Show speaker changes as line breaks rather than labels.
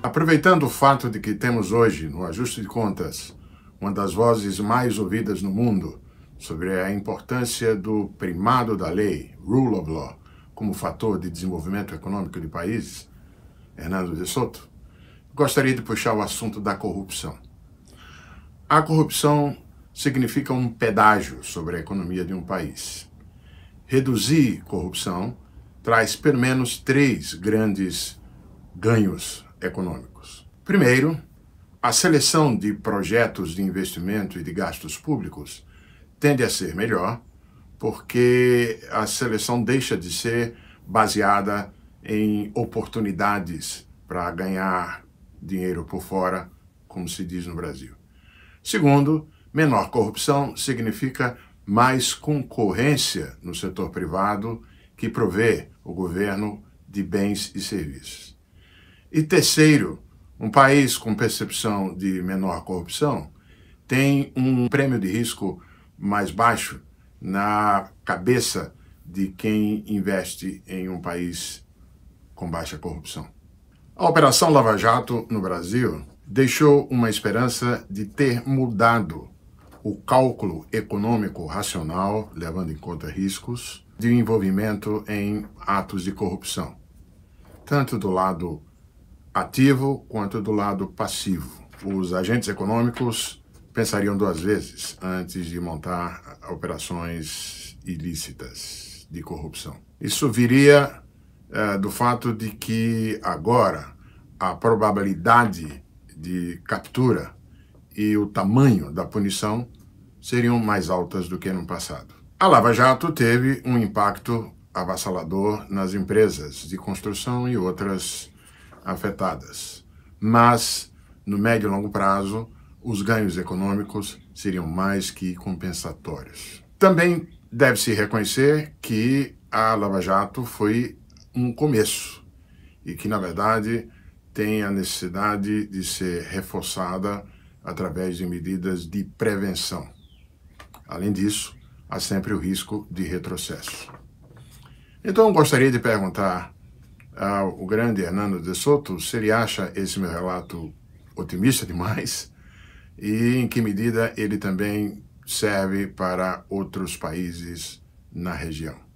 Aproveitando o fato de que temos hoje, no ajuste de contas, uma das vozes mais ouvidas no mundo sobre a importância do primado da lei, rule of law, como fator de desenvolvimento econômico de países, Hernando de Soto, gostaria de puxar o assunto da corrupção. A corrupção significa um pedágio sobre a economia de um país. Reduzir corrupção traz pelo menos três grandes ganhos econômicos. Primeiro, a seleção de projetos de investimento e de gastos públicos tende a ser melhor, porque a seleção deixa de ser baseada em oportunidades para ganhar dinheiro por fora, como se diz no Brasil. Segundo, menor corrupção significa mais concorrência no setor privado que provê o governo de bens e serviços. E terceiro, um país com percepção de menor corrupção tem um prêmio de risco mais baixo na cabeça de quem investe em um país com baixa corrupção. A Operação Lava Jato no Brasil deixou uma esperança de ter mudado o cálculo econômico racional, levando em conta riscos, de envolvimento em atos de corrupção, tanto do lado ativo quanto do lado passivo. Os agentes econômicos pensariam duas vezes antes de montar operações ilícitas de corrupção. Isso viria é, do fato de que agora a probabilidade de captura e o tamanho da punição seriam mais altas do que no passado. A Lava Jato teve um impacto avassalador nas empresas de construção e outras afetadas. Mas, no médio e longo prazo, os ganhos econômicos seriam mais que compensatórios. Também deve-se reconhecer que a Lava Jato foi um começo e que, na verdade, tem a necessidade de ser reforçada através de medidas de prevenção. Além disso, há sempre o risco de retrocesso. Então, gostaria de perguntar ao grande Hernando de Soto, se ele acha esse meu relato otimista demais e em que medida ele também serve para outros países na região.